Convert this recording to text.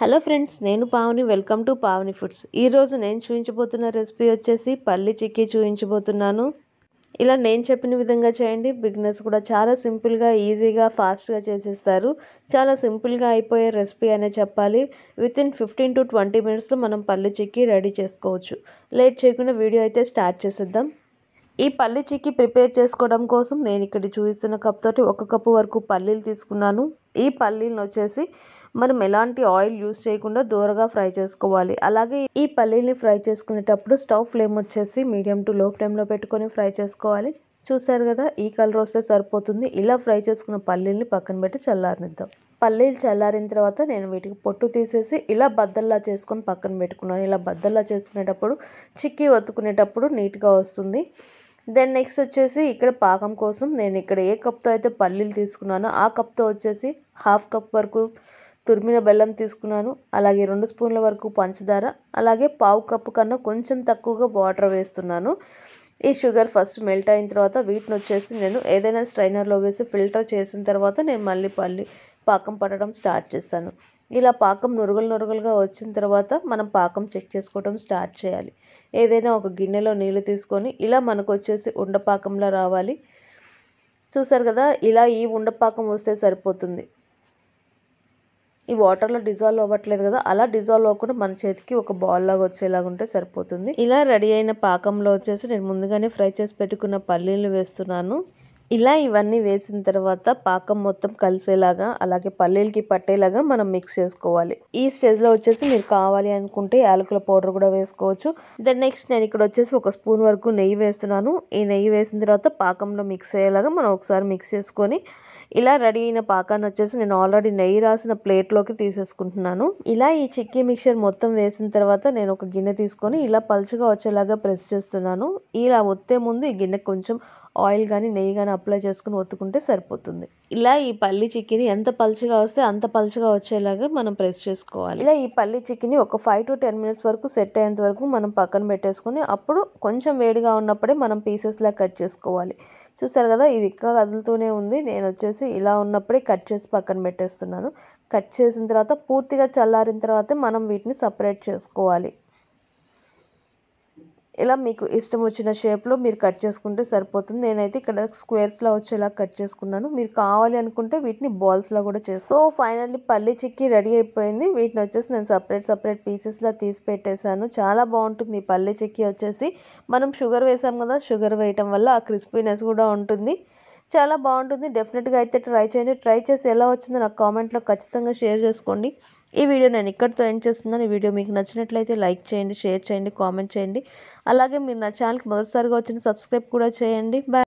hello friends నేను Pavani welcome to Pavani foods ఈరోజు నేను చూపించబోతున్న రెసిపీ వచ్చేసి పల్లి చిక్కీ చూపించబోతున్నాను ఇలా నేను చెప్పిన విధంగా చేయండి బిగ్నెస్ కూడా చాలా సింపుల్గా ఈజీగా ఫాస్ట్గా చేసేస్తారు చాలా సింపుల్గా అయిపోయే రెసిపీ అనే చెప్పాలి within fifteen to twenty మినిట్స్లో మనం పల్లి చిక్కీ రెడీ చేసుకోవచ్చు లేట్ చేయకుండా వీడియో అయితే స్టార్ట్ చేసేద్దాం ఈ పల్లి చిక్కీ ప్రిపేర్ చేసుకోవడం కోసం నేను ఇక్కడ చూపిస్తున్న కప్ తోటి ఒక కప్పు వరకు పల్లీలు తీసుకున్నాను ఈ పల్లీలను వచ్చేసి మనం ఎలాంటి ఆయిల్ యూస్ చేయకుండా దూరగా ఫ్రై చేసుకోవాలి అలాగే ఈ పల్లీని ఫ్రై చేసుకునేటప్పుడు స్టవ్ ఫ్లేమ్ వచ్చేసి మీడియం టు లో ఫ్లేమ్లో పెట్టుకొని ఫ్రై చేసుకోవాలి చూసారు కదా ఈ కలర్ వస్తే సరిపోతుంది ఇలా ఫ్రై చేసుకున్న పల్లీల్ని పక్కన పెట్టి చల్లారనిద్దాం పల్లీలు చల్లారిన తర్వాత నేను వీటికి పొట్టు తీసేసి ఇలా బద్దల్లా చేసుకొని పక్కన పెట్టుకున్నాను ఇలా బద్దల్లా చేసుకునేటప్పుడు చిక్కీ వత్తుకునేటప్పుడు నీట్గా వస్తుంది దెన్ నెక్స్ట్ వచ్చేసి ఇక్కడ పాకం కోసం నేను ఇక్కడ ఏ కప్తో అయితే పల్లీలు తీసుకున్నానో ఆ కప్తో వచ్చేసి హాఫ్ కప్ వరకు తురిమిన బెల్లం తీసుకున్నాను అలాగే రెండు స్పూన్ల వరకు పంచదార అలాగే పావు కప్పు కన్నా కొంచెం తక్కువగా వాటర్ వేస్తున్నాను ఈ షుగర్ ఫస్ట్ మెల్ట్ అయిన తర్వాత వీటిని వచ్చేసి నేను ఏదైనా స్ట్రైనర్లో వేసి ఫిల్టర్ చేసిన తర్వాత నేను మళ్ళీ పల్లి పాకం పట్టడం స్టార్ట్ చేస్తాను ఇలా పాకం నురుగులు నురుగులుగా వచ్చిన తర్వాత మనం పాకం చెక్ చేసుకోవడం స్టార్ట్ చేయాలి ఏదైనా ఒక గిన్నెలో నీళ్ళు తీసుకొని ఇలా మనకు వచ్చేసి ఉండపాకంలో రావాలి చూసారు కదా ఇలా ఈ ఉండపాకం వస్తే సరిపోతుంది ఈ వాటర్లో డిజాల్వ్ అవ్వట్లేదు కదా అలా డిజాల్వ్ అవ్వకుండా మన చేతికి ఒక బాల్ లాగా వచ్చేలాగా ఉంటే సరిపోతుంది ఇలా రెడీ అయిన పాకంలో వచ్చేసి నేను ముందుగానే ఫ్రై చేసి పెట్టుకున్న పల్లీలు వేస్తున్నాను ఇలా ఇవన్నీ వేసిన తర్వాత పాకం మొత్తం కలిసేలాగా అలాగే పల్లీలకి పట్టేలాగా మనం మిక్స్ చేసుకోవాలి ఈ స్టేజ్లో వచ్చేసి మీరు కావాలి అనుకుంటే యాలకుల పౌడర్ కూడా వేసుకోవచ్చు దెన్ నెక్స్ట్ నేను ఇక్కడ వచ్చేసి ఒక స్పూన్ వరకు నెయ్యి వేస్తున్నాను ఈ నెయ్యి వేసిన తర్వాత పాకంలో మిక్స్ అయ్యేలాగా మనం ఒకసారి మిక్స్ చేసుకొని ఇలా రెడీ అయిన పాకాన్ని వచ్చేసి నేను ఆల్రెడీ నెయ్యి రాసిన ప్లేట్లోకి తీసేసుకుంటున్నాను ఇలా ఈ చిక్కీ మిక్చర్ మొత్తం వేసిన తర్వాత నేను ఒక గిన్నె తీసుకొని ఇలా పలుచగా వచ్చేలాగా ప్రెస్ చేస్తున్నాను ఇలా ఒత్తే ముందు ఈ గిన్నె కొంచెం ఆయిల్ కానీ నెయ్యి కానీ అప్లై చేసుకుని ఒత్తుకుంటే సరిపోతుంది ఇలా ఈ పల్లి చికెన్ ఎంత పలుచగా వస్తే అంత పలుచగా వచ్చేలాగా మనం ప్రెస్ చేసుకోవాలి ఇలా ఈ పల్లి చికెన్ ఒక ఫైవ్ టు టెన్ మినిట్స్ వరకు సెట్ అయ్యేంత వరకు మనం పక్కన పెట్టేసుకుని అప్పుడు కొంచెం వేడిగా ఉన్నప్పుడే మనం పీసెస్లా కట్ చేసుకోవాలి చూసారు కదా ఇది ఇక్కడ కదులుతూనే ఉంది నేను వచ్చేసి ఇలా ఉన్నప్పుడే కట్ చేసి పక్కన పెట్టేస్తున్నాను కట్ చేసిన తర్వాత పూర్తిగా చల్లారిన తర్వాతే మనం వీటిని సపరేట్ చేసుకోవాలి ఇలా మీకు ఇష్టం వచ్చిన షేప్లో మీరు కట్ చేసుకుంటే సరిపోతుంది నేనైతే ఇక్కడ స్క్వేర్స్లా వచ్చేలా కట్ చేసుకున్నాను మీరు కావాలి అనుకుంటే వీటిని బాల్స్లో కూడా చేస్తాను సో ఫైనల్లీ పల్లి చిక్కి రెడీ అయిపోయింది వీటిని వచ్చేసి నేను సపరేట్ సపరేట్ పీసెస్లా తీసి పెట్టేశాను చాలా బాగుంటుంది ఈ పల్లి చిక్కి వచ్చేసి మనం షుగర్ వేసాం కదా షుగర్ వేయటం వల్ల ఆ క్రిస్పీనెస్ కూడా ఉంటుంది చాలా బాగుంటుంది డెఫినెట్గా అయితే ట్రై చేయండి ట్రై చేసి ఎలా వచ్చిందో నాకు కామెంట్లో ఖచ్చితంగా షేర్ చేసుకోండి ఈ వీడియో నేను ఇక్కడితో ఏం చేస్తున్నాను ఈ వీడియో మీకు నచ్చినట్లయితే లైక్ చేయండి షేర్ చేయండి కామెంట్ చేయండి అలాగే మీరు నా ఛానల్కి మొదటిసారిగా వచ్చిన సబ్స్క్రైబ్ కూడా చేయండి బాయ్